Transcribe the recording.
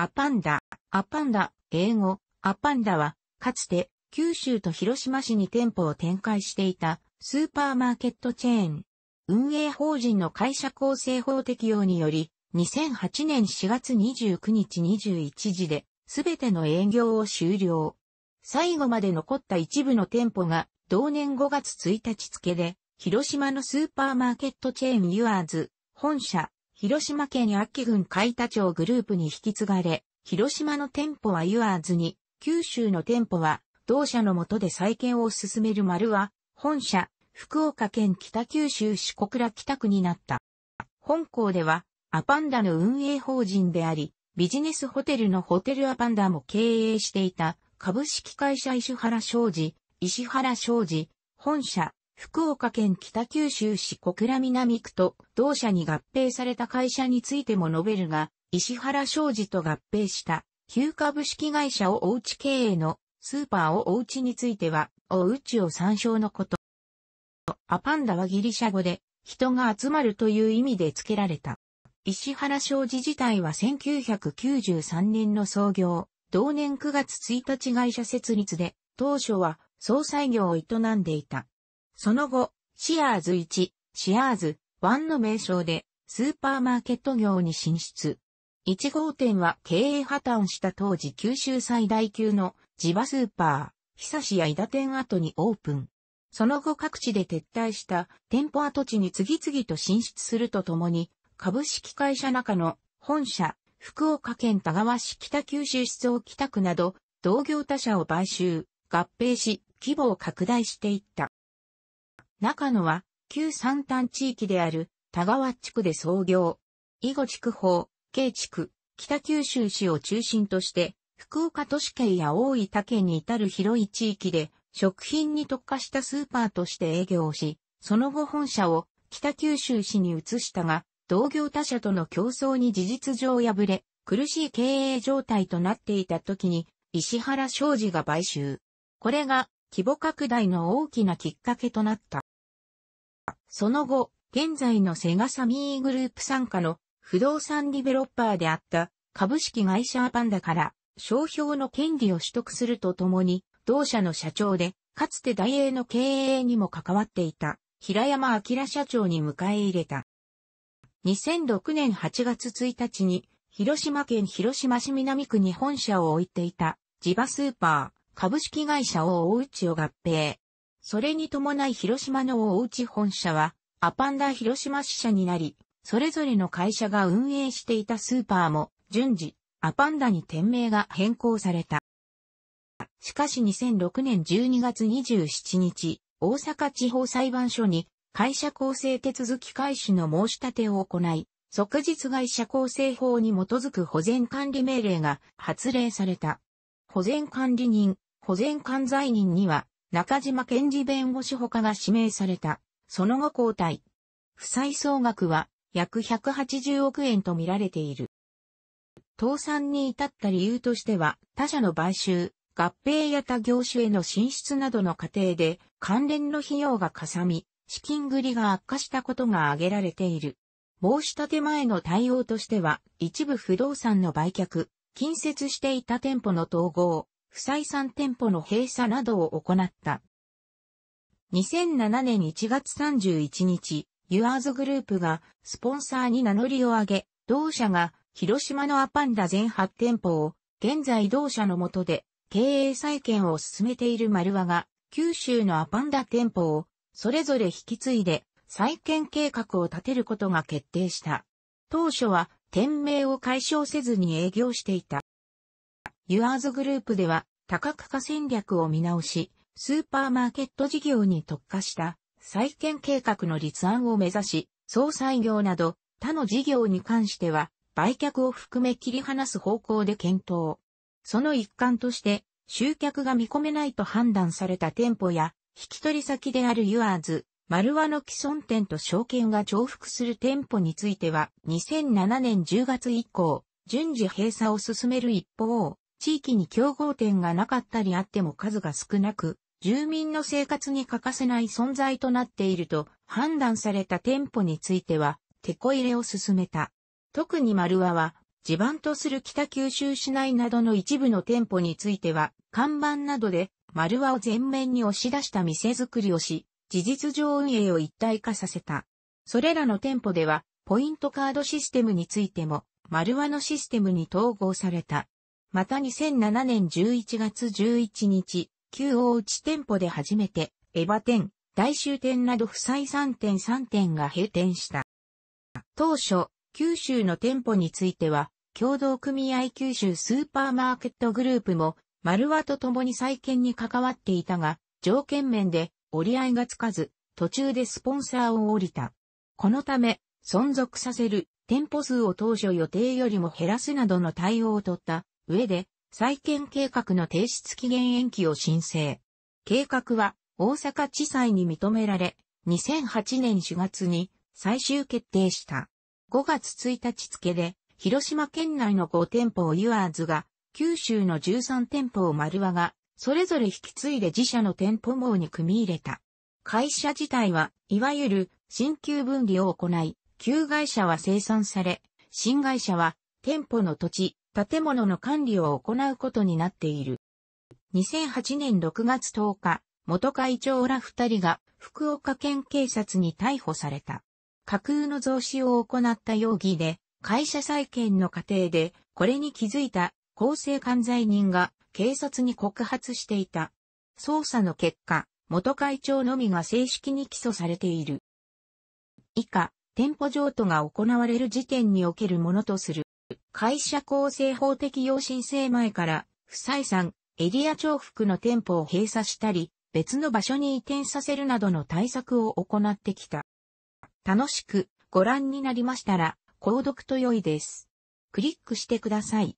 アパンダ、アパンダ、英語、アパンダは、かつて、九州と広島市に店舗を展開していた、スーパーマーケットチェーン。運営法人の会社構成法適用により、2008年4月29日21時で、すべての営業を終了。最後まで残った一部の店舗が、同年5月1日付で、広島のスーパーマーケットチェーンユアーズ、本社、広島県秋岐郡海田町グループに引き継がれ、広島の店舗はユアーズに、九州の店舗は、同社の下で再建を進める丸は、本社、福岡県北九州市小倉北区になった。本校では、アパンダの運営法人であり、ビジネスホテルのホテルアパンダも経営していた、株式会社石原商事、石原商事、本社、福岡県北九州市小倉南区と同社に合併された会社についても述べるが、石原商事と合併した旧株式会社をおうち経営のスーパーをおうちについては、おうちを参照のこと。アパンダはギリシャ語で人が集まるという意味で付けられた。石原商事自体は1993年の創業、同年9月1日会社設立で、当初は総裁業を営んでいた。その後、シアーズ1、シアーズ1の名称でスーパーマーケット業に進出。1号店は経営破綻した当時九州最大級の地場スーパー、久しや井田店跡にオープン。その後各地で撤退した店舗跡地に次々と進出するとともに、株式会社中の本社、福岡県田川市北九州市総北区など、同業他社を買収、合併し、規模を拡大していった。中野は、旧三端地域である田川地区で創業。以後地区法、慶地区、北九州市を中心として、福岡都市圏や大分県に至る広い地域で、食品に特化したスーパーとして営業し、その後本社を北九州市に移したが、同業他社との競争に事実上敗れ、苦しい経営状態となっていた時に、石原昌司が買収。これが規模拡大の大きなきっかけとなった。その後、現在のセガサミーグループ参加の不動産ディベロッパーであった株式会社パンダから商標の権利を取得するとともに、同社の社長で、かつて大英の経営にも関わっていた平山明社長に迎え入れた。2006年8月1日に、広島県広島市南区に本社を置いていた、地場スーパー、株式会社を大内を合併。それに伴い広島の大内本社は、アパンダ広島支社になり、それぞれの会社が運営していたスーパーも、順次、アパンダに店名が変更された。しかし2006年12月27日、大阪地方裁判所に会社構成手続き開始の申し立てを行い、即日会社構成法に基づく保全管理命令が発令された。保全管理人、保全管財人には中島健二弁護士他が指名された、その後交代。負債総額は約180億円と見られている。倒産に至った理由としては、他社の買収、合併や他業種への進出などの過程で関連の費用がかさみ、資金繰りが悪化したことが挙げられている。申し立て前の対応としては、一部不動産の売却、近接していた店舗の統合、不採算店舗の閉鎖などを行った。2007年1月31日、ユアーズグループがスポンサーに名乗りを上げ、同社が広島のアパンダ全8店舗を現在同社の下で経営再建を進めている丸和が九州のアパンダ店舗をそれぞれ引き継いで再建計画を立てることが決定した。当初は店名を解消せずに営業していた。ユアーズグループでは多角化戦略を見直し、スーパーマーケット事業に特化した再建計画の立案を目指し、総裁業など他の事業に関しては売却を含め切り離す方向で検討。その一環として、集客が見込めないと判断された店舗や、引き取り先であるユアーズ、丸和の既存店と証券が重複する店舗については、2007年10月以降、順次閉鎖を進める一方、地域に競合店がなかったりあっても数が少なく、住民の生活に欠かせない存在となっていると判断された店舗については、テこ入れを進めた。特に丸和は、地盤とする北九州市内などの一部の店舗については、看板などで丸和を前面に押し出した店づくりをし、事実上運営を一体化させた。それらの店舗では、ポイントカードシステムについても、丸和のシステムに統合された。また2007年11月11日、旧大内店舗で初めて、エヴァ店、大衆店など不採3店3店が閉店した。当初、九州の店舗については、共同組合九州スーパーマーケットグループも、丸和と共に再建に関わっていたが、条件面で折り合いがつかず、途中でスポンサーを降りた。このため、存続させる店舗数を当初予定よりも減らすなどの対応を取った上で、再建計画の提出期限延期を申請。計画は大阪地裁に認められ、2008年4月に最終決定した。5月1日付で、広島県内の5店舗をユアーズが、九州の13店舗を丸和が、それぞれ引き継いで自社の店舗網に組み入れた。会社自体は、いわゆる、新旧分離を行い、旧会社は生産され、新会社は、店舗の土地、建物の管理を行うことになっている。2008年6月10日、元会長ら二人が福岡県警察に逮捕された。架空の増資を行った容疑で、会社再建の過程で、これに気づいた厚生犯罪人が警察に告発していた。捜査の結果、元会長のみが正式に起訴されている。以下、店舗譲渡が行われる時点におけるものとする。会社構成法適用申請前から、不採算、エリア重複の店舗を閉鎖したり、別の場所に移転させるなどの対策を行ってきた。楽しくご覧になりましたら、購読と良いです。クリックしてください。